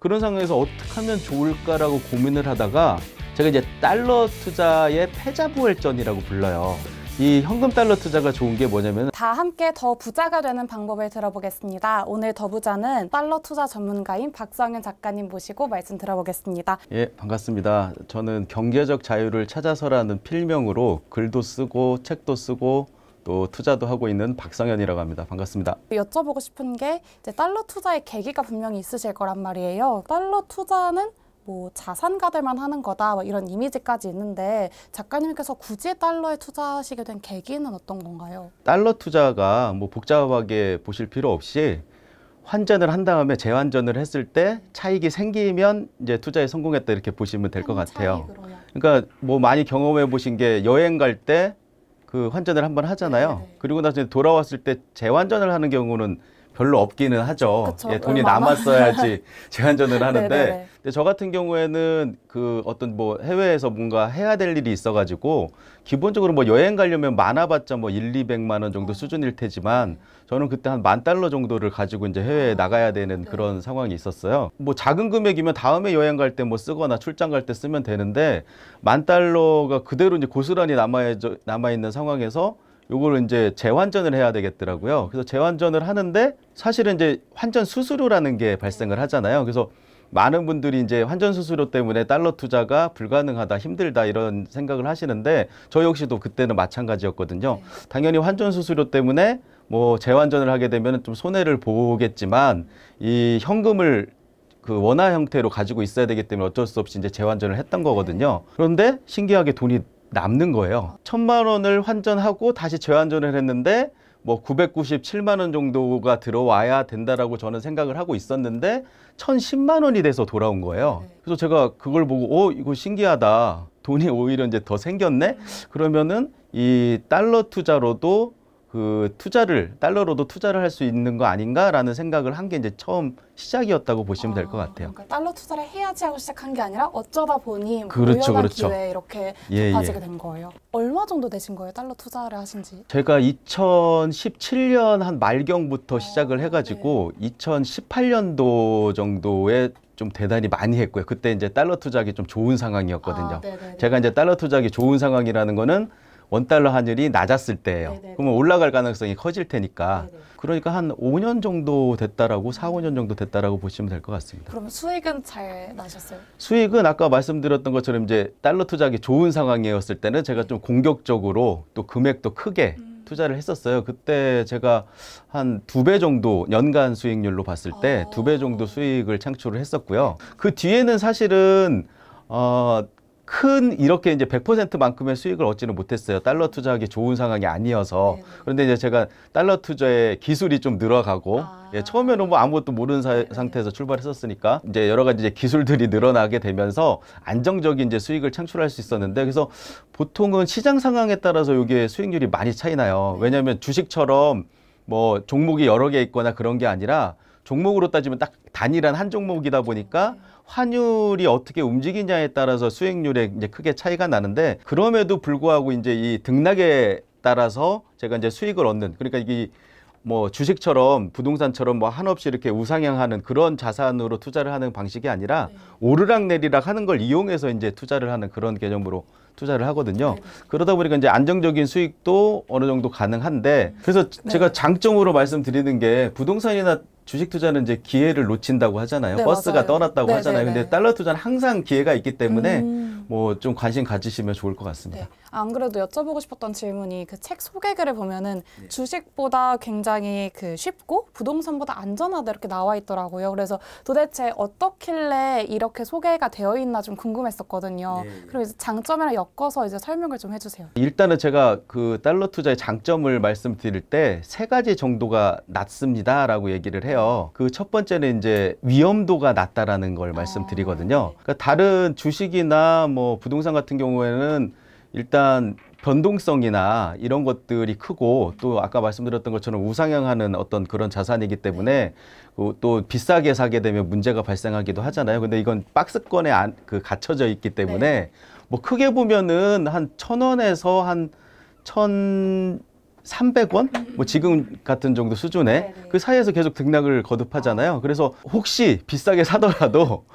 그런 상황에서 어떻게 하면 좋을까라고 고민을 하다가 제가 이제 달러 투자의 패자부활전이라고 불러요. 이 현금 달러 투자가 좋은 게 뭐냐면 다 함께 더 부자가 되는 방법을 들어보겠습니다. 오늘 더 부자는 달러 투자 전문가인 박성현 작가님 모시고 말씀 들어보겠습니다. 예, 반갑습니다. 저는 경제적 자유를 찾아서라는 필명으로 글도 쓰고 책도 쓰고 또 투자도 하고 있는 박성현이라고 합니다. 반갑습니다. 여쭤보고 싶은 게 이제 달러 투자의 계기가 분명히 있으실 거란 말이에요. 달러 투자는 뭐 자산가들만 하는 거다 뭐 이런 이미지까지 있는데 작가님께서 굳이 달러에 투자하시게 된 계기는 어떤 건가요? 달러 투자가 뭐 복잡하게 보실 필요 없이 환전을 한 다음에 재환전을 했을 때 차익이 생기면 이제 투자에 성공했다 이렇게 보시면 될 것 같아요. 차익으요 그러니까 뭐 많이 경험해 보신 게 여행 갈때 그 환전을 한번 하잖아요. 네, 네, 네. 그리고 나서 돌아왔을 때 재환전을 하는 경우는 별로 없기는 하죠. 그쵸, 예, 어, 돈이 얼마나? 남았어야지 제한전을 하는데 근데 저 같은 경우에는 그 어떤 뭐 해외에서 뭔가 해야 될 일이 있어 가지고 기본적으로 뭐 여행 가려면 많아 봤자 뭐 1, 200만 원 정도 음. 수준일 테지만 저는 그때 한 만 달러 정도를 가지고 이제 해외에 아, 나가야 되는 네. 그런 네. 상황이 있었어요. 뭐 작은 금액이면 다음에 여행 갈 때 뭐 쓰거나 출장 갈 때 쓰면 되는데 만 달러가 그대로 이제 고스란히 남아 남아 있는 상황에서 요걸 이제 재환전을 해야 되겠더라고요. 그래서 재환전을 하는데 사실은 이제 환전 수수료라는 게 발생을 하잖아요. 그래서 많은 분들이 이제 환전 수수료 때문에 달러 투자가 불가능하다, 힘들다 이런 생각을 하시는데 저 역시도 그때는 마찬가지였거든요. 네. 당연히 환전 수수료 때문에 뭐 재환전을 하게 되면 좀 손해를 보겠지만 이 현금을 그 원화 형태로 가지고 있어야 되기 때문에 어쩔 수 없이 이제 재환전을 했던 거거든요. 네. 그런데 신기하게 돈이 남는 거예요. 천만 원을 환전하고 다시 재환전을 했는데 뭐 997만 원 정도가 들어와야 된다라고 저는 생각을 하고 있었는데 1,010만 원이 돼서 돌아온 거예요. 네. 그래서 제가 그걸 보고 어 이거 신기하다. 돈이 오히려 이제 더 생겼네. 네. 그러면은 이 달러 투자로도 그 투자를 달러로도 투자를 할 수 있는 거 아닌가라는 생각을 한 게 이제 처음 시작이었다고 보시면 아, 될것 같아요. 그러니까 달러 투자를 해야지 하고 시작한 게 아니라 어쩌다 보니 뭐 그렇죠, 그렇죠. 기회 이렇게 예, 접하게 예. 된 거예요. 얼마 정도 되신 거예요? 달러 투자를 하신 지? 제가 2017년 한 말경부터 어, 시작을 해가지고 네. 2018년도 정도에 좀 대단히 많이 했고요. 그때 이제 달러 투자기 좀 좋은 상황이었거든요. 아, 네, 네, 네. 제가 이제 달러 투자기 좋은 상황이라는 거는 원달러 환율이 낮았을 때예요. 네네. 네, 그러면 네. 올라갈 가능성이 커질 테니까 네네. 네. 그러니까 한 5년 정도 됐다라고 4, 5년 정도 됐다라고 보시면 될 것 같습니다. 그럼 수익은 잘 나셨어요? 수익은 아까 말씀드렸던 것처럼 이제 달러 투자기 좋은 상황이었을 때는 제가 좀 공격적으로 또 금액도 크게 음. 투자를 했었어요. 그때 제가 한 두 배 정도 연간 수익률로 봤을 때 두 배 정도 어. 수익을 창출을 했었고요. 그 뒤에는 사실은 어, 큰 이렇게 이제 100%만큼의 수익을 얻지는 못했어요. 달러 투자하기 좋은 상황이 아니어서. 네네. 그런데 이제 제가 달러 투자의 기술이 좀 늘어가고 아 예, 처음에는 뭐 아무것도 모르는 사, 상태에서 출발했었으니까 이제 여러 가지 이제 기술들이 늘어나게 되면서 안정적인 이제 수익을 창출할 수 있었는데 그래서 보통은 시장 상황에 따라서 이게 수익률이 많이 차이나요. 네. 왜냐하면 주식처럼 뭐 종목이 여러 개 있거나 그런 게 아니라 종목으로 따지면 딱 단일한 한 종목이다 보니까 네. 환율이 어떻게 움직이냐에 따라서 수익률에 이제 크게 차이가 나는데 그럼에도 불구하고 이제 이 등락에 따라서 제가 이제 수익을 얻는 그러니까 이게 뭐 주식처럼 부동산처럼 뭐 한없이 이렇게 우상향하는 그런 자산으로 투자를 하는 방식이 아니라 네. 오르락 내리락 하는 걸 이용해서 이제 투자를 하는 그런 개념으로 투자를 하거든요. 네. 그러다 보니까 이제 안정적인 수익도 어느 정도 가능한데 그래서 네. 제가 장점으로 말씀드리는 게 부동산이나 주식 투자는 이제 기회를 놓친다고 하잖아요. 네, 버스가 맞아요. 떠났다고 네, 하잖아요. 네, 근데 네. 달러 투자는 항상 기회가 있기 때문에 음. 뭐좀 관심 가지시면 좋을 것 같습니다. 네. 안 그래도 여쭤보고 싶었던 질문이 그 책 소개글을 보면은 네. 주식보다 굉장히 그 쉽고 부동산보다 안전하다 이렇게 나와 있더라고요. 그래서 도대체 어떻길래 이렇게 소개가 되어 있나 좀 궁금했었거든요. 네. 네. 그럼 이제 장점이랑 엮어서 이제 설명을 좀 해주세요. 일단은 제가 그 달러 투자의 장점을 말씀드릴 때 세 가지 정도가 낮습니다라고 얘기를 해요. 그 첫 번째는 이제 위험도가 낮다라는 걸 아. 말씀드리거든요. 그러니까 다른 주식이나 뭐 부동산 같은 경우에는 일단 변동성이나 이런 것들이 크고 또 아까 말씀드렸던 것처럼 우상향하는 어떤 그런 자산이기 때문에 그 또 비싸게 사게 되면 문제가 발생하기도 하잖아요. 근데 이건 박스권에 안, 그 갇혀져 있기 때문에 네. 뭐 크게 보면은 한 천 원에서 한천 삼백 원뭐 지금 같은 정도 수준에 네, 네. 그 사이에서 계속 등락을 거듭하잖아요. 아. 그래서 혹시 비싸게 사더라도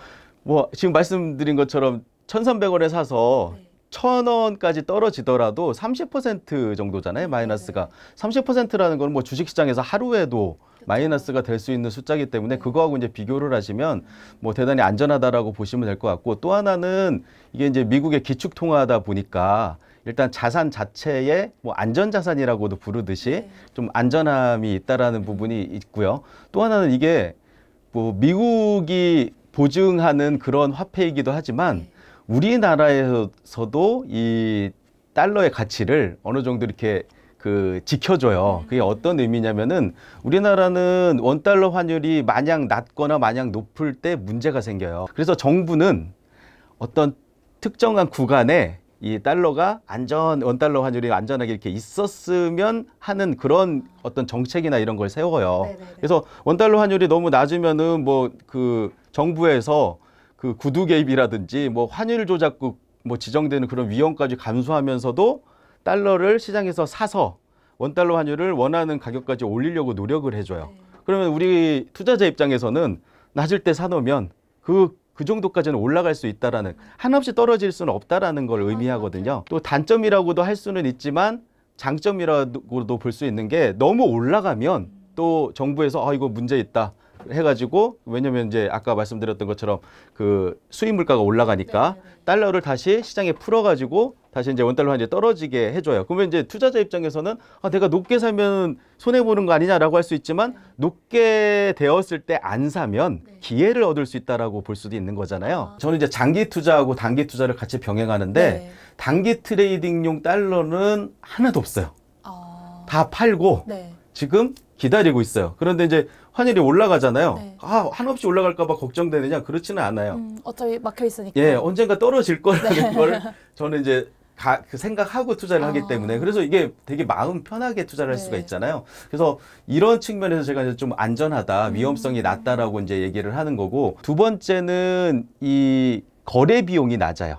뭐 지금 말씀드린 것처럼 천삼백 원에 사서 네. 천 원까지 떨어지더라도 30% 정도잖아요. 네. 마이너스가. 네. 30%라는 거는 뭐 주식시장에서 하루에도 마이너스가 될 수 있는 숫자이기 때문에 그거하고 이제 비교를 하시면 뭐 대단히 안전하다라고 보시면 될 것 같고 또 하나는 이게 이제 미국의 기축통화다 보니까 일단 자산 자체에 뭐 안전 자산이라고도 부르듯이 네. 좀 안전함이 있다라는 부분이 있고요. 또 하나는 이게 뭐 미국이 보증하는 그런 화폐이기도 하지만 네. 우리나라에서도 이 달러의 가치를 어느 정도 이렇게 그 지켜줘요. 음. 그게 어떤 의미냐면은 우리나라는 원 달러 환율이 마냥 낮거나 마냥 높을 때 문제가 생겨요. 그래서 정부는 어떤 특정한 구간에 이 달러가 안전 원 달러 환율이 안전하게 이렇게 있었으면 하는 그런 어떤 정책이나 이런 걸 세워요. 네네네. 네, 네. 그래서 원 달러 환율이 너무 낮으면은 뭐 그 정부에서 그 구두 개입이라든지 뭐 환율 조작국 뭐 지정되는 그런 위험까지 감수하면서도 달러를 시장에서 사서 원달러 환율을 원하는 가격까지 올리려고 노력을 해줘요. 네. 그러면 우리 투자자 입장에서는 낮을 때 사놓으면 그, 그 정도까지는 올라갈 수 있다라는 한없이 떨어질 수는 없다라는 걸 의미하거든요. 또 단점이라고도 할 수는 있지만 장점이라고도 볼 수 있는 게 너무 올라가면 음. 또 정부에서 아 이거 문제 있다. 해가지고 왜냐면 이제 아까 말씀드렸던 것처럼 그 수입 물가가 올라가니까 네네. 네, 네. 달러를 다시 시장에 풀어가지고 다시 이제 원달러가 이제 떨어지게 해줘요. 그러면 이제 투자자 입장에서는 아, 내가 높게 살면 손해보는 거 아니냐라고 할 수 있지만 네. 높게 되었을 때 안 사면 네. 기회를 얻을 수 있다라고 볼 수도 있는 거잖아요. 아. 저는 이제 장기 투자하고 단기 투자를 같이 병행하는데 네. 단기 트레이딩용 달러는 하나도 없어요. 아. 다 팔고 네. 지금 기다리고 있어요. 그런데 이제 환율이 올라가잖아요. 네. 아, 한없이 올라갈까봐 걱정되느냐? 그렇지는 않아요. 음, 어차피 막혀 있으니까. 예, 언젠가 떨어질 거라는 네. 걸 저는 이제 가, 그 생각하고 투자를 아. 하기 때문에 그래서 이게 되게 마음 편하게 투자를 할 네. 수가 있잖아요. 그래서 이런 측면에서 제가 이제 좀 안전하다, 음. 위험성이 낮다라고 이제 얘기를 하는 거고 두 번째는 이 거래 비용이 낮아요.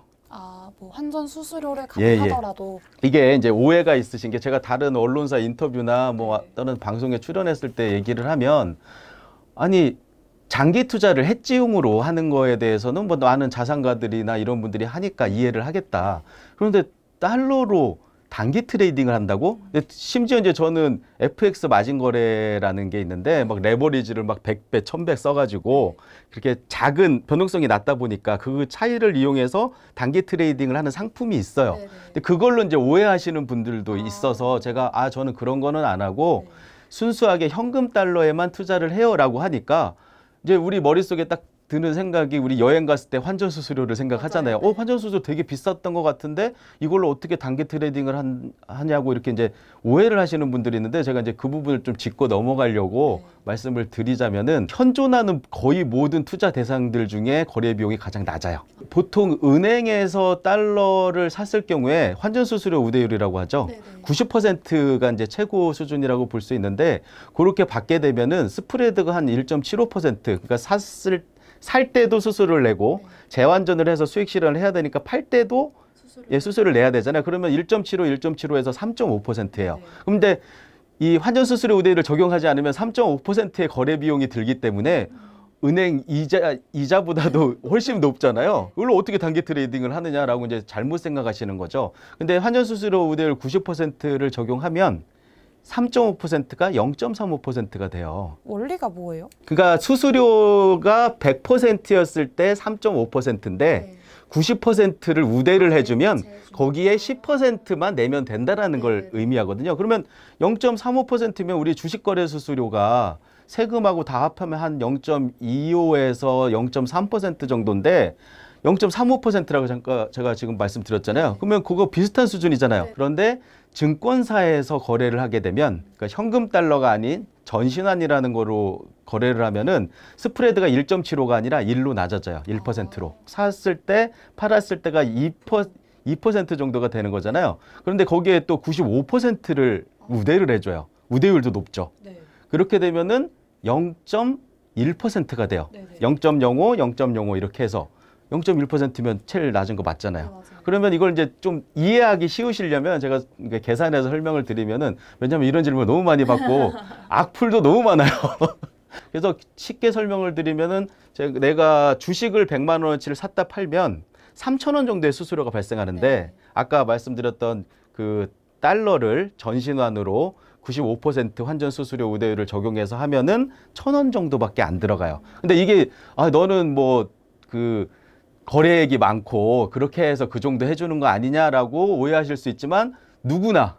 뭐 환전 수수료를 감 가하더라도 예, 예. 이게 이제 오해가 있으신 게 제가 다른 언론사 인터뷰나 뭐 아, 다른 방송에 출연했을 때 얘기를 하면 아니 장기 투자를 해지용으로 하는 거에 대해서는 뭐 많은 자산가들이나 이런 분들이 하니까 이해를 하겠다. 그런데 달러로 단기 트레이딩을 한다고? 심지어 이제 저는 FX 마진 거래라는 게 있는데 막 레버리지를 막 100배, 1000배 써가지고 그렇게 작은 변동성이 낮다 보니까 그 차이를 이용해서 단기 트레이딩을 하는 상품이 있어요. 근데 그걸로 이제 오해하시는 분들도 아. 있어서 제가 아 저는 그런 거는 안 하고 네 순수하게 현금 달러에만 투자를 해요라고 하니까 이제 우리 머릿속에 딱 드는 생각이 우리 여행 갔을 때 환전 수수료를 생각하잖아요. 맞아요. 어, 환전 수수료 되게 비쌌던 것 같은데 이걸로 어떻게 단기 트레이딩을 한, 하냐고 이렇게 이제 오해를 하시는 분들이 있는데 제가 이제 그 부분을 좀 짚고 넘어가려고 네. 말씀을 드리자면은 현존하는 거의 모든 투자 대상들 중에 거래 비용이 가장 낮아요. 보통 은행에서 달러를 샀을 경우에 환전 수수료 우대율이라고 하죠. 네, 90%가 이제 최고 수준이라고 볼 수 있는데 그렇게 받게 되면은 스프레드가 한 1.75% 그러니까 샀을 때살 때도 수수료를 내고 네. 재완전을 해서 수익 실현을 해야 되니까 팔 때도 예, 수수료를 내야 되잖아요. 그러면 1.75, 1.75에서 3.5%예요. 네. 근데 이 환전 수수료 우대를 적용하지 않으면 3.5%의 거래 비용이 들기 때문에 음. 은행 이자 이자보다도 훨씬 높잖아요. 네. 그걸 어떻게 단기 트레이딩을 하느냐라고 이제 잘못 생각하시는 거죠. 근데 환전 수수료 우대율 90%를 적용하면 3.5%가 0.35%가 돼요. 원리가 뭐예요? 그러니까 수수료가 100%였을 때 3.5%인데 네. 90%를 우대를 아, 해주면 네, 거기에 10%만 내면 된다라는 걸 네. 의미하거든요. 그러면 0.35%면 우리 주식거래 수수료가 세금하고 다 합하면 한 0.25에서 0.3% 정도인데 0.35%라고 잠깐 제가 지금 말씀드렸잖아요. 네. 그러면 그거 비슷한 수준이잖아요. 그런데 증권사에서 거래를 하게 되면 그러니까 현금 달러가 아닌 전신환이라는 거로 거래를 하면은 스프레드가 1.75가 아니라 1로 낮아져요. 1%로. 아. 샀을 때 팔았을 때가 2%, 2% 정도가 되는 거잖아요. 그런데 거기에 또 95%를 우대를 해줘요. 우대율도 높죠. 네. 그렇게 되면은 0.1%가 돼요. 네, 네. 0.05, 0.05 이렇게 해서 0.1%면 제일 낮은 거 맞잖아요. 네, 그러면 이걸 이제 좀 이해하기 쉬우시려면 제가 계산해서 설명을 드리면은 왜냐하면 이런 질문 을 너무 많이 받고 악플도 너무 많아요. 그래서 쉽게 설명을 드리면은 제가 내가 주식을 100만 원어치를 샀다 팔면 3천 원 정도의 수수료가 발생하는데 네. 아까 말씀드렸던 그 달러를 전신환으로 95% 환전 수수료 우대율을 적용해서 하면은 천 원 정도밖에 안 들어가요. 근데 이게 아 너는 뭐그 거래액이 많고 그렇게 해서 그 정도 해주는 거 아니냐라고 오해하실 수 있지만 누구나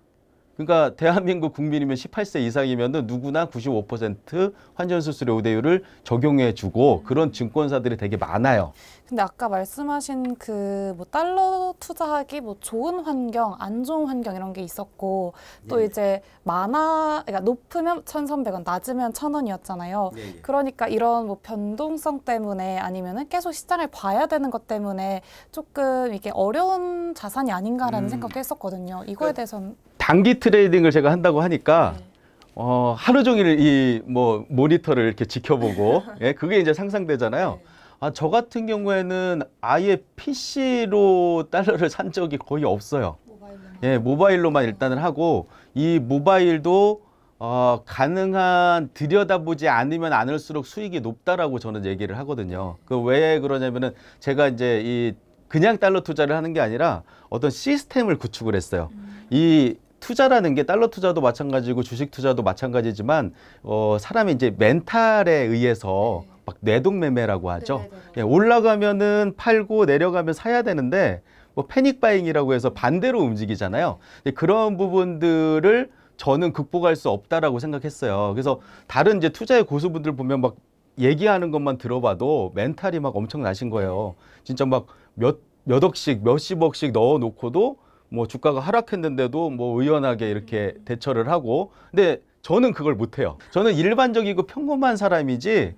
그러니까 대한민국 국민이면 18세 이상이면 누구나 95% 환전수수료 우대율을 적용해 주고 음. 그런 증권사들이 되게 많아요. 근데 아까 말씀하신 그 뭐 달러 투자하기 뭐 좋은 환경, 안 좋은 환경 이런 게 있었고 또 네. 이제 많아 그러니까 높으면 1,300원, 낮으면 1,000원이었잖아요. 네. 그러니까 이런 뭐 변동성 때문에 아니면은 계속 시장을 봐야 되는 것 때문에 조금 이게 어려운 자산이 아닌가라는 음. 생각도 했었거든요. 이거에 그러니까 대해서는 단기 트레이딩을 제가 한다고 하니까 네. 어, 하루 종일 이 뭐 모니터를 이렇게 지켜보고 예, 그게 이제 상상되잖아요. 네. 아, 저 같은 경우에는 아예 PC로 달러를 산 적이 거의 없어요. 모바일로만. 예, 모바일로만 일단은 하고 이 모바일도 어, 가능한 들여다보지 않으면 않을수록 수익이 높다라고 저는 얘기를 하거든요. 네. 그왜 그러냐면은 제가 이제 이 그냥 달러 투자를 하는 게 아니라 어떤 시스템을 구축을 했어요. 음. 이 투자라는 게 달러 투자도 마찬가지고 주식 투자도 마찬가지지만 어, 사람이 이제 멘탈에 의해서 네. 막내동매매라고 하죠. 네, 네, 예, 올라가면은 팔고 내려가면 사야 되는데 뭐 패닉 바잉이라고 해서 반대로 움직이잖아요. 그런 부분들을 저는 극복할 수 없다라고 생각했어요. 그래서 다른 이제 투자의 고수분들 보면 막 얘기하는 것만 들어봐도 멘탈이 막 엄청 나신 거예요. 진짜 막 몇 몇 억씩 몇십억씩 넣어 놓고도 뭐 주가가 하락했는데도 뭐 의연하게 이렇게 음. 대처를 하고 근데 저는 그걸 못해요. 저는 일반적이고 평범한 사람이지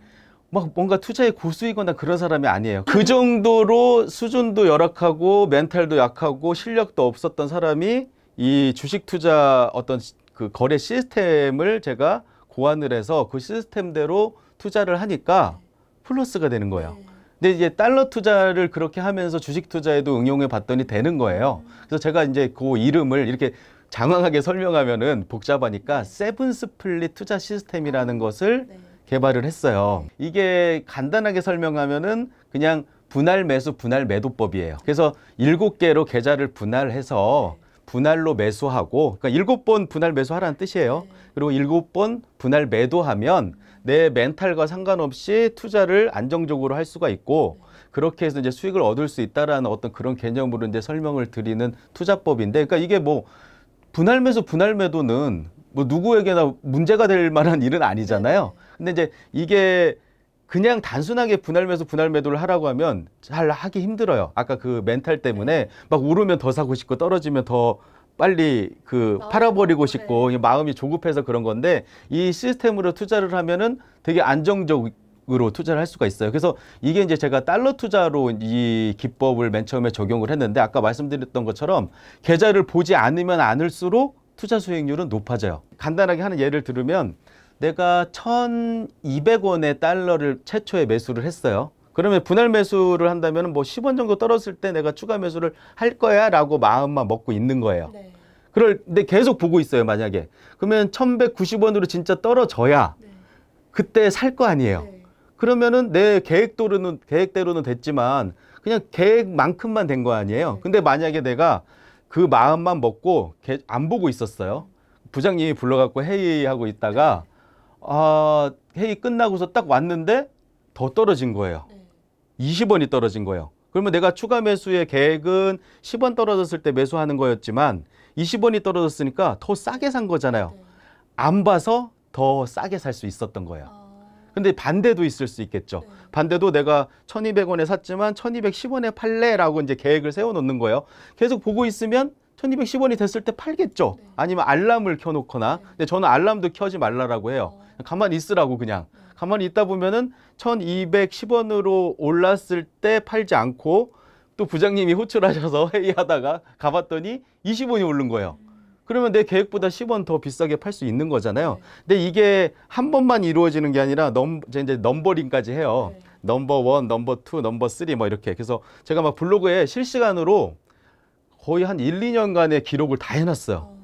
막 뭔가 투자에 고수이거나 그런 사람이 아니에요. 그 정도로 수준도 열악하고 멘탈도 약하고 실력도 없었던 사람이 이 주식 투자 어떤 그 거래 시스템을 제가 고안을 해서 그 시스템대로 투자를 하니까 플러스가 되는 거예요. 네. 근데 이제 달러 투자를 그렇게 하면서 주식 투자에도 응용해 봤더니 되는 거예요. 그래서 제가 이제 그 이름을 이렇게 장황하게 설명하면은 복잡하니까 세븐 스플릿 투자 시스템이라는 것을 네. 개발을 했어요. 이게 간단하게 설명하면은 그냥 분할 매수 분할 매도법이에요. 그래서 일곱 개로 계좌를 분할해서 네. 분할로 매수하고 그러니까 일곱 번 분할 매수하라는 뜻이에요. 네. 그리고 일곱 번 분할 매도하면 내 멘탈과 상관없이 투자를 안정적으로 할 수가 있고 그렇게 해서 이제 수익을 얻을 수 있다라는 어떤 그런 개념으로 이제 설명을 드리는 투자법인데 그러니까 이게 뭐 분할매수 분할매도는 뭐 누구에게나 문제가 될 만한 일은 아니잖아요. 네, 네. 근데 이제 이게 그냥 단순하게 분할매수 분할매도를 하라고 하면 잘 하기 힘들어요. 아까 그 멘탈 때문에 네. 막 오르면 더 사고 싶고 떨어지면 더 빨리 그 어, 팔아버리고 네. 싶고 네. 마음이 조급해서 그런 건데 이 시스템으로 투자를 하면은 되게 안정적 으로 투자를 할 수가 있어요. 그래서 이게 이제 제가 달러 투자로 이 기법을 맨 처음에 적용을 했는데 아까 말씀드렸던 것처럼 계좌를 보지 않으면 않을수록 투자 수익률은 높아져요. 간단하게 하는 예를 들으면 내가 1 2 0 0 원의 달러를 최초에 매수를 했어요. 그러면 분할 매수를 한다면 뭐 10원 정도 떨었을 때 내가 추가 매수를 할 거야 라고 마음만 먹고 있는 거예요. 네. 그럴 근데 계속 보고 있어요 만약에. 그러면 1190원으로 진짜 떨어져야 네. 그때 살 거 아니에요. 네. 그러면은 내 계획대로는 계획대로는 됐지만 그냥 계획만큼만 된 거 아니에요. 네. 근데 만약에 내가 그 마음만 먹고 안 보고 있었어요. 부장님이 불러갖고 회의하고 있다가 아 회의 끝나고서 딱 왔는데 더 떨어진 거예요. 20원이 떨어진 거예요. 그러면 내가 추가 매수의 계획은 10원 떨어졌을 때 매수하는 거였지만 20원이 떨어졌으니까 더 싸게 산 거잖아요. 네. 안 봐서 더 싸게 살 수 있었던 거예요. 아... 근데 반대도 있을 수 있겠죠. 네. 반대도 내가 1200원에 샀지만 1210원에 팔래라고 이제 계획을 세워놓는 거예요. 계속 보고 있으면 1210원이 됐을 때 팔겠죠. 네. 아니면 알람을 켜놓거나. 네. 근데 저는 알람도 켜지 말라라고 해요. 어. 가만히 있으라고 그냥. 네. 가만히 있다 보면은 1210원으로 올랐을 때 팔지 않고 또 부장님이 호출하셔서 회의하다가 가봤더니 20원이 오른 거예요. 그러면 내 계획보다 10원 더 비싸게 팔 수 있는 거잖아요. 네. 근데 이게 한 번만 이루어지는 게 아니라 넘, 이제 넘버링까지 해요. 네. 넘버 원, 넘버 투, 넘버 쓰리 뭐 이렇게. 그래서 제가 막 블로그에 실시간으로 거의 한 1, 2년간의 기록을 다 해놨어요. 어.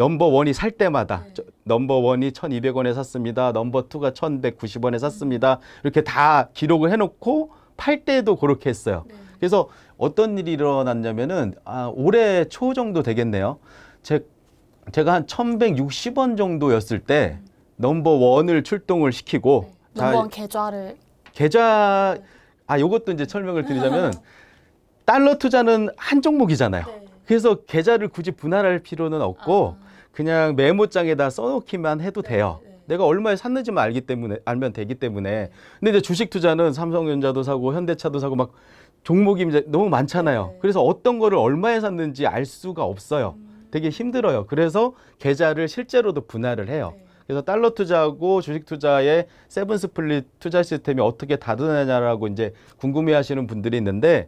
넘버원이 살 때마다 네. 넘버원이 천이백 원에 샀습니다. 넘버투가 천백구십 원에 음. 샀습니다. 이렇게 다 기록을 해놓고 팔 때도 그렇게 했어요. 네. 그래서 어떤 일이 일어났냐면은 아, 올해 초 정도 되겠네요. 제, 제가 한 천백육십 원 정도였을 때 음. 넘버원을 출동을 시키고 네. 넘버원 계좌를 계좌 네. 아 요것도 이제 설명을 드리자면 달러 투자는 한 종목이잖아요. 네. 그래서 계좌를 굳이 분할할 필요는 없고 아. 그냥 메모장에다 써놓기만 해도 돼요. 네, 네. 내가 얼마에 샀는지만 알기 때문에 알면 되기 때문에. 근데 이제 주식 투자는 삼성전자도 사고 현대차도 사고 막 종목이 이제 너무 많잖아요. 네. 그래서 어떤 거를 얼마에 샀는지 알 수가 없어요. 음. 되게 힘들어요. 그래서 계좌를 실제로도 분할을 해요. 그래서 달러 투자하고 주식 투자의 세븐 스플릿 투자 시스템이 어떻게 다르냐라고 이제 궁금해 하시는 분들이 있는데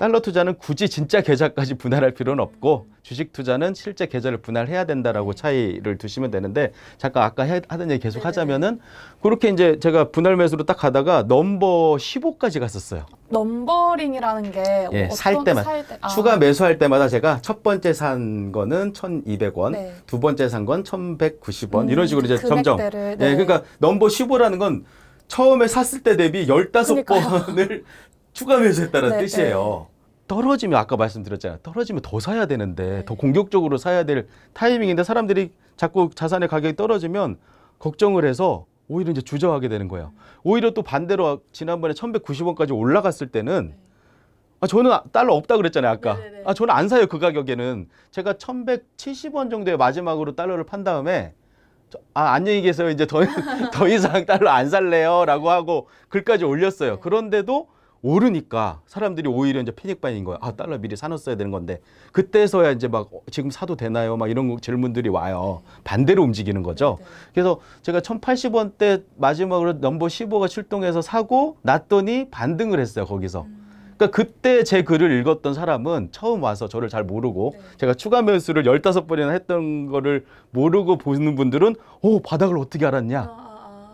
달러 투자는 굳이 진짜 계좌까지 분할할 필요는 없고 주식 투자는 실제 계좌를 분할해야 된다라고 차이를 두시면 되는데 잠깐 아까 하던 얘기 계속 하자면은 그렇게 이제 제가 분할 매수로 딱 가다가 넘버 15까지 갔었어요. 넘버링이라는 게 예, 살 때만 살 때, 아. 추가 매수할 때마다 제가 첫 번째 산 거는 1,200원, 네. 두 번째 산 건 1,190원 음, 이런 식으로 이제 그 점점 예, 네. 예, 그러니까 넘버 15라는 건 처음에 샀을 때 대비 15번을 추가 매수했다는 네, 네. 뜻이에요. 떨어지면 아까 말씀드렸잖아요. 떨어지면 더 사야 되는데 네. 더 공격적으로 사야 될 타이밍인데 사람들이 자꾸 자산의 가격이 떨어지면 걱정을 해서 오히려 이제 주저하게 되는 거예요. 오히려 또 반대로 지난번에 천백구십 원까지 올라갔을 때는 네. 아, 저는 달러 없다 그랬잖아요, 아까. 네네네. 네, 네. 아, 저는 안 사요, 그 가격에는. 제가 천백칠십 원 정도에 마지막으로 달러를 판 다음에 저, 아, 안녕히 계세요. 이제 더, 더 이상 달러 안 살래요. 라고 하고 글까지 올렸어요. 그런데도 오르니까 사람들이 오히려 이제 패닉 바잉인 거예요. 아 달러 미리 사놨어야 되는 건데 그때서야 이제 막 어, 지금 사도 되나요? 막 이런 질문들이 와요. 반대로 움직이는 거죠. 네, 네. 그래서 제가 1,080원대 마지막으로 넘버 15가 출동해서 사고 났더니 반등을 했어요 거기서. 음. 그러니까 그때 제 글을 읽었던 사람은 처음 와서 저를 잘 모르고 네. 제가 추가 매수를 열다섯 번이나 했던 거를 모르고 보는 분들은 오 바닥을 어떻게 알았냐 아.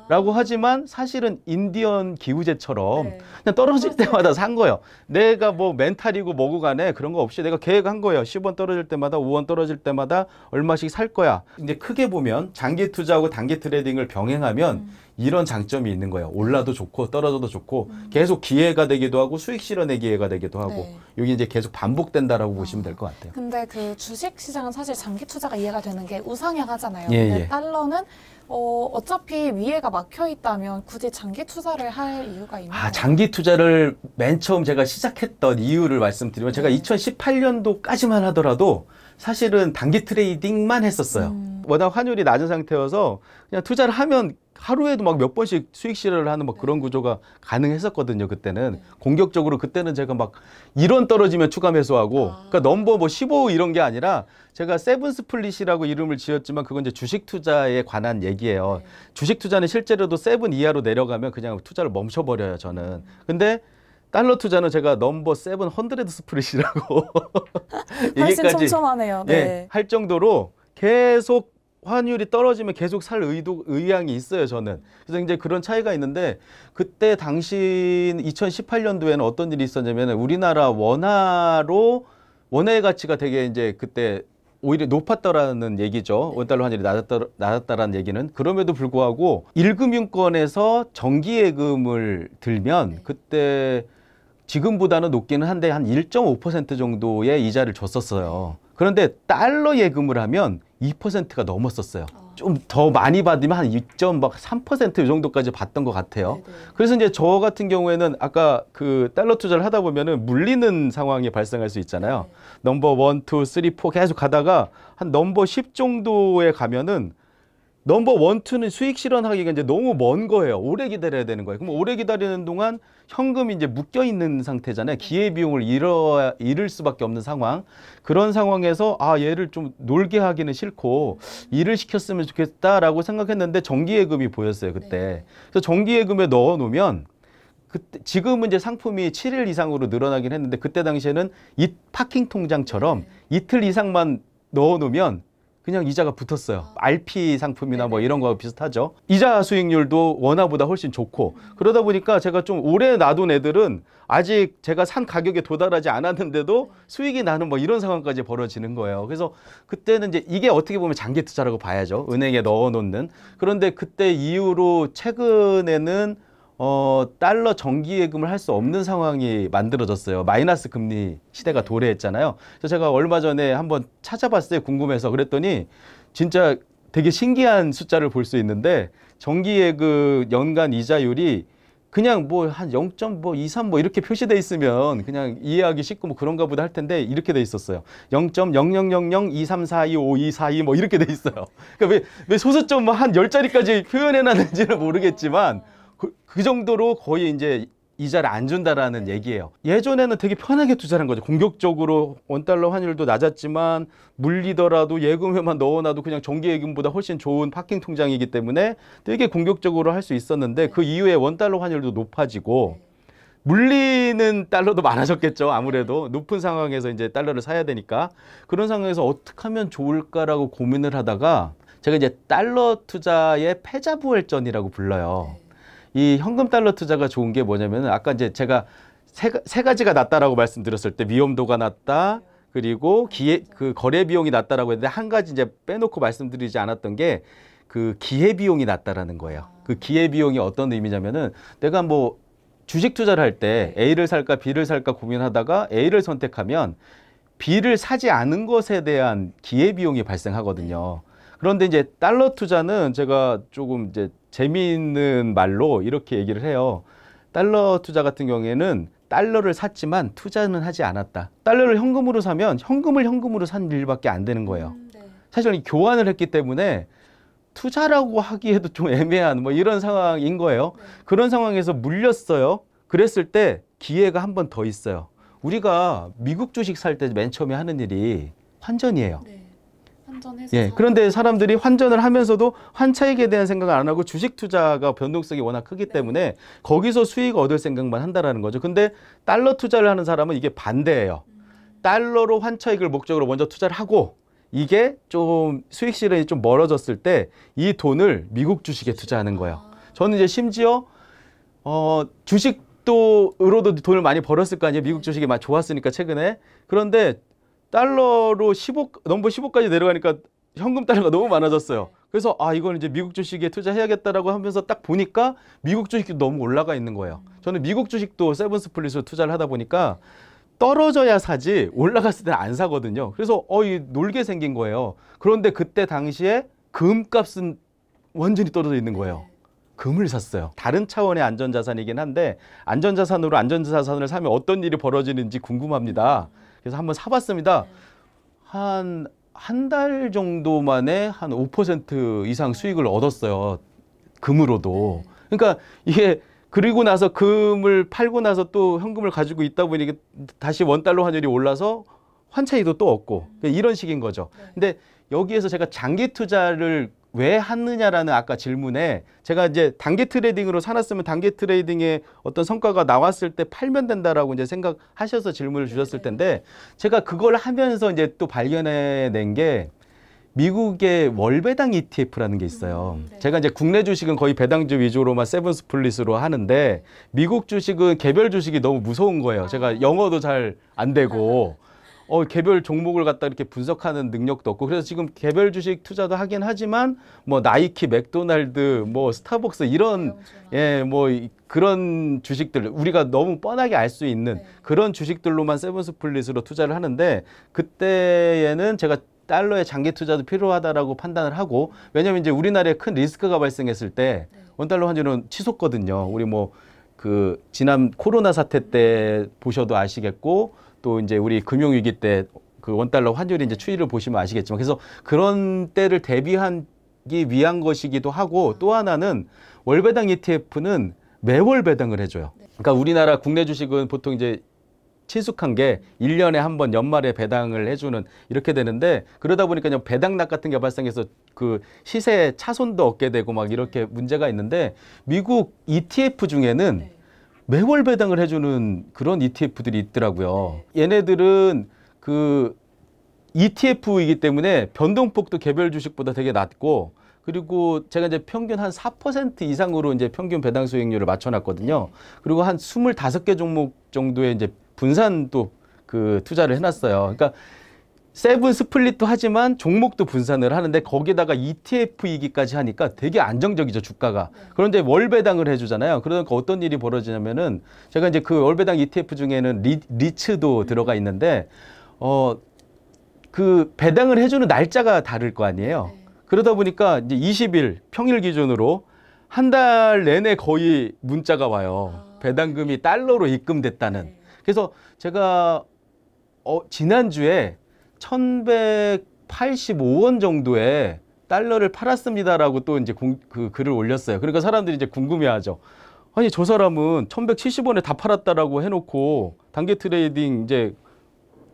라고 하지만 사실은 인디언 기우제처럼 네. 그냥 떨어질 때마다 산 거예요. 내가 뭐 멘탈이고 뭐고 간에 그런 거 없이 내가 계획한 거예요. 10원 떨어질 때마다 5원 떨어질 때마다 얼마씩 살 거야. 이제 크게 보면 장기 투자하고 단기 트레이딩을 병행하면 음. 이런 장점이 있는 거예요. 올라도 좋고 떨어져도 좋고 음. 계속 기회가 되기도 하고 수익 실현의 기회가 되기도 하고 네. 여기 이제 계속 반복된다라고 어. 보시면 아. 될것 같아요. 근데 그 주식 시장은 사실 장기 투자가 이해가 되는 게 우상향하잖아요. 예, 예. 달러는 어, 어차피 위에가 막혀 있다면 굳이 장기 투자를 할 이유가 있나요? 아, 장기 투자를 맨 처음 제가 시작했던 이유를 말씀드리면 제가 2018년도까지만 하더라도 사실은 단기 트레이딩만 했었어요. 음. 워낙 환율이 낮은 상태여서 그냥 투자를 하면 하루에도 막 몇 번씩 수익 실현을 하는 막 그런 네. 구조가 가능했었거든요. 그때는 네. 공격적으로 그때는 제가 막 이런 떨어지면 추가 매수하고 아. 그러니까 넘버 뭐 15 이런 게 아니라 제가 세븐 스플릿이라고 이름을 지었지만 그건 이제 주식 투자에 관한 얘기예요. 네. 주식 투자는 실제로도 세븐 이하로 내려가면 그냥 투자를 멈춰 버려요, 저는. 음. 근데 달러 투자는 제가 넘버 세븐 헌드레드 스프릿이라고 훨씬 촘촘하네요. 예, 네. 예, 할 정도로 계속 환율이 떨어지면 계속 살 의도 의향이 있어요 저는 그래서 이제 그런 차이가 있는데 그때 당시 2018년도에는 어떤 일이 있었냐면 우리나라 원화로 원화의 가치가 되게 이제 그때 오히려 높았다라는 얘기죠. 네. 원달러 환율이 낮았더, 낮았다라는 얘기는. 그럼에도 불구하고 일금융권에서 정기예금을 들면 네. 그때 지금보다는 높기는 한데 한 1.5% 정도의 이자를 줬었어요. 그런데 달러 예금을 하면 2%가 넘었었어요. 아. 좀더 많이 받으면 한2.3%이 정도까지 받던 것 같아요. 네네. 네. 그래서 이제 저 같은 경우에는 아까 그 달러 투자를 하다 보면은 물리는 상황이 발생할 수 있잖아요. 네 넘버 1, 2, 3, 4 계속 가다가 한 넘버 10 정도에 가면은 넘버 원, 투는 수익 실현하기가 이제 너무 먼 거예요. 오래 기다려야 되는 거예요. 그럼 오래 기다리는 동안 현금이 이제 묶여 있는 상태잖아요. 기회비용을 잃어, 잃을 수밖에 없는 상황. 그런 상황에서 아, 얘를 좀 놀게 하기는 싫고 일을 시켰으면 좋겠다라고 생각했는데 정기예금이 보였어요, 그때. 네. 그래서 정기예금에 넣어 놓으면 그때 지금은 이제 상품이 7일 이상으로 늘어나긴 했는데 그때 당시에는 이 파킹 통장처럼 네. 이틀 이상만 넣어 놓으면 그냥 이자가 붙었어요. RP 아. 상품이나 뭐 이런 거 비슷하죠. 이자 수익률도 원화보다 훨씬 좋고 그러다 보니까 제가 좀 오래 놔둔 애들은 아직 제가 산 가격에 도달하지 않았는데도 수익이 나는 뭐 이런 상황까지 벌어지는 거예요. 그래서 그때는 이제 이게 어떻게 보면 장기 투자라고 봐야죠. 은행에 넣어 놓는. 그런데 그때 이후로 최근에는 어, 달러 정기 예금을 할 수 없는 상황이 만들어졌어요. 마이너스 금리 시대가 도래했잖아요. 그래서 제가 얼마 전에 한번 찾아봤어요. 궁금해서 그랬더니 진짜 되게 신기한 숫자를 볼 수 있는데 정기 예금 연간 이자율이 그냥 뭐 한 0.23뭐 뭐 이렇게 표시돼 있으면 그냥 이해하기 쉽고 뭐 그런가 보다 할 텐데 이렇게 돼 있었어요. 0.0000234252242 뭐 이렇게 돼 있어요. 그러니까 왜, 왜 소수점 뭐 한 열자리까지 표현해 놨는지는 모르겠지만 그, 그 정도로 거의 이제 이자를 안 준다라는 얘기예요. 예전에는 되게 편하게 투자를 한 거죠. 공격적으로 원달러 환율도 낮았지만 물리더라도 예금에만 넣어놔도 그냥 정기예금보다 훨씬 좋은 파킹 통장이기 때문에 되게 공격적으로 할 수 있었는데 그 이후에 원달러 환율도 높아지고 물리는 달러도 많아졌겠죠. 아무래도 네. 높은 상황에서 이제 달러를 사야 되니까 그런 상황에서 어떻게 하면 좋을까라고 고민을 하다가 제가 이제 달러 투자의 패자부활전이라고 불러요. 네. 이 현금 달러 투자가 좋은 게뭐냐면 아까 이제 제가 세, 세 가지가 낮다라고 말씀드렸을 때 위험도가 낮다. 그리고 기회 그 거래 비용이 낮다라고 했는데 한 가지 이제 빼놓고 말씀드리지 않았던 게 그 기회 비용이 낮다라는 거예요. 그 기회 비용이 어떤 의미냐면은 내가 뭐 주식 투자를 할 때 A를 살까 B를 살까 고민하다가 A를 선택하면 B를 사지 않은 것에 대한 기회 비용이 발생하거든요. 그런데 이제 달러 투자는 제가 조금 이제 재미있는 말로 이렇게 얘기를 해요. 달러 투자 같은 경우에는 달러를 샀지만 투자는 하지 않았다. 달러를 현금으로 사면 현금을 현금으로 산 일밖에 안 되는 거예요. 음, 네. 사실 교환을 했기 때문에 투자라고 하기에도 좀 애매한 뭐 이런 상황인 거예요. 네. 그런 상황에서 물렸어요. 그랬을 때 기회가 한 번 더 있어요. 우리가 미국 주식 살 때 맨 처음에 하는 일이 환전이에요. 네. 환전해서 예, 그런데 사람들이 환전을 하면서도 환차익에 대한 생각을 안 하고 주식 투자가 변동성이 워낙 크기 네. 때문에 거기서 수익 얻을 생각만 한다라는 거죠. 근데 달러 투자를 하는 사람은 이게 반대예요. 음. 달러로 환차익을 목적으로 먼저 투자를 하고 이게 좀 수익 실현이 좀 멀어졌을 때 이 돈을 미국 주식에 투자하는 거예요. 아. 저는 이제 심지어 어, 주식 도로도 으 돈을 많이 벌었을 거 아니에요. 미국 주식이 막 좋았으니까 최근에. 그런데 달러로 15 넘버 15까지 내려가니까 현금 달러가 너무 많아졌어요. 네. 그래서 아 이건 이제 미국 주식에 투자해야겠다라고 하면서 딱 보니까 미국 주식도 너무 올라가 있는 거예요. 음. 저는 미국 주식도 세븐스플릿으로 투자를 하다 보니까 떨어져야 사지 올라갔을 때 안 사거든요. 그래서 어이 놀게 생긴 거예요. 그런데 그때 당시에 금값은 완전히 떨어져 있는 거예요. 네. 금을 샀어요. 다른 차원의 안전자산이긴 한데 안전자산으로 안전자산을 사면 어떤 일이 벌어지는지 궁금합니다. 그래서 한번 사봤습니다. 한 한 달 정도 만에 한 5% 이상 네. 수익을 얻었어요. 금으로도. 네. 그러니까 이게 그리고 나서 금을 팔고 나서 또 현금을 가지고 있다 보니 다시 원달러 환율이 올라서 환차이도 또 얻고 그러니까 이런 식인 거죠. 근데 여기에서 제가 장기 투자를 왜 하느냐라는 아까 질문에 제가 이제 단계 트레이딩으로 살았으면단계트레이딩에 어떤 성과가 나왔을 때 팔면 된다라고 이제 생각하셔서 질문을 주셨을 텐데 제가 그걸 하면서 이제 또 발견해낸 게 미국의 월배당 ETF라는 게 있어요. 음, 네. 제가 이제 국내 주식은 거의 배당주 위주로만 세븐 스플릿으로 하는데 미국 주식은 개별 주식이 너무 무서운 거예요. 제가 아. 영어도 잘 안 되고 어, 개별 종목을 갖다 이렇게 분석하는 능력도 없고 그래서 지금 개별 주식 투자도 하긴 하지만 뭐 나이키, 맥도날드, 뭐 스타벅스 이런 예 뭐 그런 주식들 우리가 너무 뻔하게 알 수 있는 네. 그런 주식들로만 세븐스플릿으로 투자를 하는데 그때에는 제가 달러의 장기 투자도 필요하다라고 판단을 하고 왜냐면 이제 우리나라에 큰 리스크가 발생했을 때 네. 원달러 환율은 치솟거든요. 네. 우리 뭐 그 지난 코로나 사태 때 보셔도 아시겠고 또 이제 우리 금융위기 때 그 원달러 환율이 이제 추이를 보시면 아시겠지만 그래서 그런 때를 대비하기 위한 것이기도 하고 또 하나는 월배당 ETF는 매월 배당을 해줘요. 네. 그러니까 우리나라 국내 주식은 보통 이제 친숙한 게 일년에 한 번 연말에 배당을 해주는 이렇게 되는데 그러다 보니까 그냥 배당락 같은 게 발생해서 그 시세 차손도 얻게 되고 막 이렇게 문제가 있는데 미국 ETF 중에는 네. 매월 배당을 해주는 그런 ETF들이 있더라고요. 얘네들은 그 ETF이기 때문에 변동폭도 개별 주식보다 되게 낮고 그리고 제가 이제 평균 한 4% 이상으로 이제 평균 배당 수익률을 맞춰놨거든요. 그리고 한 25개 종목 정도의 이제 분산 또그 투자를 해놨어요. 그러니까 세븐 스플릿도 하지만 종목도 분산을 하는데 거기다가 ETF이기까지 하니까 되게 안정적이죠 주가가 네. 그런데 월 배당을 해주잖아요 그러니까 어떤 일이 벌어지냐면은 제가 이제 그 월 배당 ETF 중에는 리, 츠도 음. 들어가 있는데 어 그 배당을 해주는 날짜가 다를 거 아니에요 네. 그러다 보니까 이제 20일 평일 기준으로 한 달 내내 거의 문자가 와요 아. 배당금이 달러로 입금됐다는 네. 그래서 제가 어, 지난주에 1185원 정도에 달러를 팔았습니다라고 또 이제 공, 그 글을 올렸어요. 그러니까 사람들이 이제 궁금해하죠. 아니 저 사람은 1170원에 다 팔았다라고 해놓고 단계 트레이딩 이제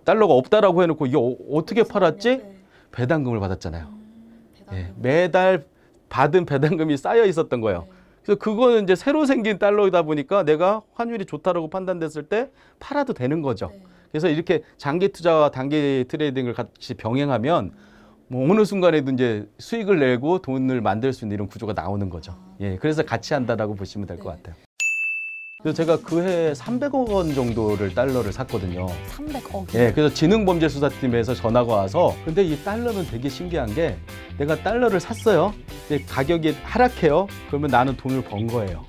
달러가 없다라고 해놓고 이게 어, 떻게 팔았지? 네. 배당금을 받았잖아요. 음, 예, 매달 받은 배당금이 쌓여 있었던 거예요. 네. 그래서 그거는 이제 새로 생긴 달러이다 보니까 내가 환율이 좋다라고 판단됐을 때 팔아도 되는 거죠. 네. 그래서 이렇게 장기 투자와 단기 트레이딩을 같이 병행하면 뭐 어느 순간에도 이제 수익을 내고 돈을 만들 수 있는 이런 구조가 나오는 거죠. 예, 그래서 같이 한다라고 보시면 될것 네. 같아요. 그래서 제가 그해 300억 원 정도를 달러를 샀거든요. 300억. 예, 그래서 지능범죄수사팀에서 전화가 와서 근데 이 달러는 되게 신기한 게 내가 달러를 샀어요. 근데 가격이 하락해요. 그러면 나는 돈을 번 거예요.